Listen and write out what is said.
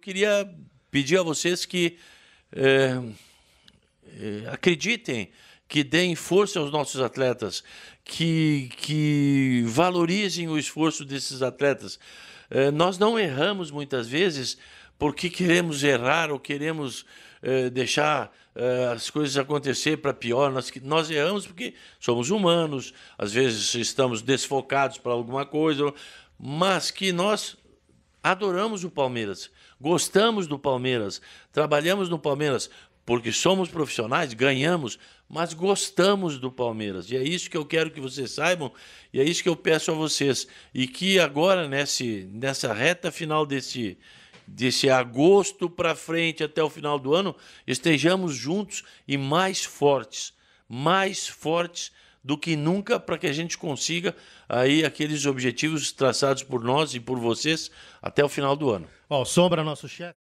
Queria pedir a vocês que é, é, acreditem, que deem força aos nossos atletas, que, que valorizem o esforço desses atletas. É, nós não erramos muitas vezes porque queremos errar ou queremos deixar as coisas acontecer para pior. Nós, nós erramos porque somos humanos, às vezes estamos desfocados para alguma coisa, mas que nós Adoramos o Palmeiras, gostamos do Palmeiras, trabalhamos no Palmeiras porque somos profissionais, ganhamos, mas gostamos do Palmeiras. E é isso que eu quero que vocês saibam e é isso que eu peço a vocês. E que agora, nesse, nessa reta final desse, desse agosto para frente até o final do ano, estejamos juntos e mais fortes, mais fortes do que nunca para que a gente consiga aí aqueles objetivos traçados por nós e por vocês até o final do ano. Ó, Sombra, nosso chefe.